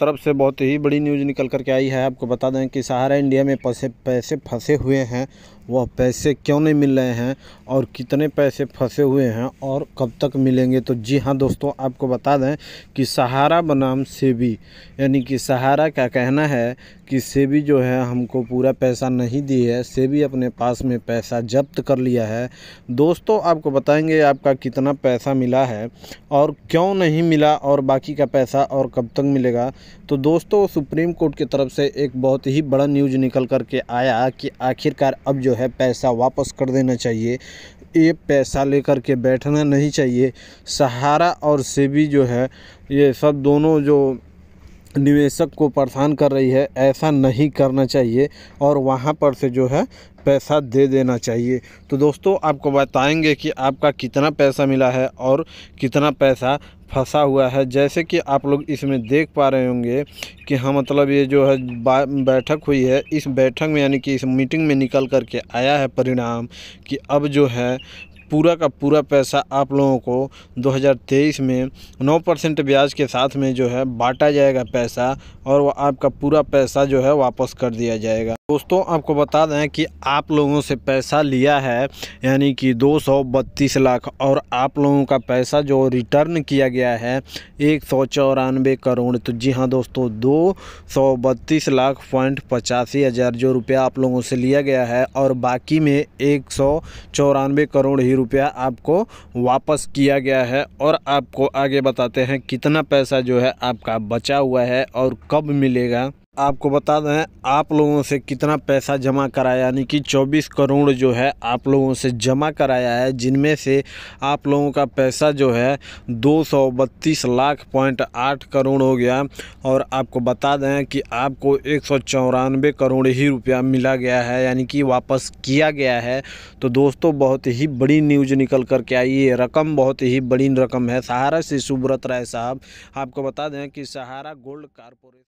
तरफ से बहुत ही बड़ी न्यूज़ निकल कर के आई है आपको बता दें कि सहारा इंडिया में पैसे पैसे फंसे हुए हैं वह पैसे क्यों नहीं मिल रहे हैं और कितने पैसे फंसे हुए हैं और कब तक मिलेंगे तो जी हाँ दोस्तों आपको बता दें कि सहारा बनाम सेबी यानी कि सहारा का कहना है कि सेबी जो है हमको पूरा पैसा नहीं दी है सेबी अपने पास में पैसा जब्त कर लिया है दोस्तों आपको बताएंगे आपका कितना पैसा मिला है और क्यों नहीं मिला और बाकी का पैसा और कब तक मिलेगा तो दोस्तों सुप्रीम कोर्ट की तरफ से एक बहुत ही बड़ा न्यूज़ निकल करके आया कि आखिरकार अब जो है है पैसा वापस कर देना चाहिए ये पैसा लेकर के बैठना नहीं चाहिए सहारा और सेबी जो है ये सब दोनों जो निवेशक को परेशान कर रही है ऐसा नहीं करना चाहिए और वहाँ पर से जो है पैसा दे देना चाहिए तो दोस्तों आपको बताएंगे कि आपका कितना पैसा मिला है और कितना पैसा फंसा हुआ है जैसे कि आप लोग इसमें देख पा रहे होंगे कि हाँ मतलब ये जो है बैठक हुई है इस बैठक में यानी कि इस मीटिंग में निकल करके आया है परिणाम कि अब जो है पूरा का पूरा पैसा आप लोगों को 2023 में 9 परसेंट ब्याज के साथ में जो है बांटा जाएगा पैसा और वह आपका पूरा पैसा जो है वापस कर दिया जाएगा दोस्तों आपको बता दें कि आप लोगों से पैसा लिया है यानी कि दो लाख और आप लोगों का पैसा जो रिटर्न किया गया है एक करोड़ तो जी हाँ दोस्तों दो लाख पॉइंट पचासी हज़ार जो रुपया आप लोगों से लिया गया है और बाकी में एक करोड़ ही रुपया आपको वापस किया गया है और आपको आगे बताते हैं कितना पैसा जो है आपका बचा हुआ है और कब मिलेगा आपको बता दें आप लोगों से कितना पैसा जमा कराया यानी कि 24 करोड़ जो है आप लोगों से जमा कराया है जिनमें से आप लोगों का पैसा जो है दो लाख पॉइंट आठ करोड़ हो गया और आपको बता दें कि आपको एक करोड़ ही रुपया मिला गया है यानी कि वापस किया गया है तो दोस्तों बहुत ही बड़ी न्यूज निकल कर के आई ये रकम बहुत ही बड़ी रकम है सहारा से सुब्रत राय साहब आपको बता दें कि सहारा गोल्ड कारपोरेट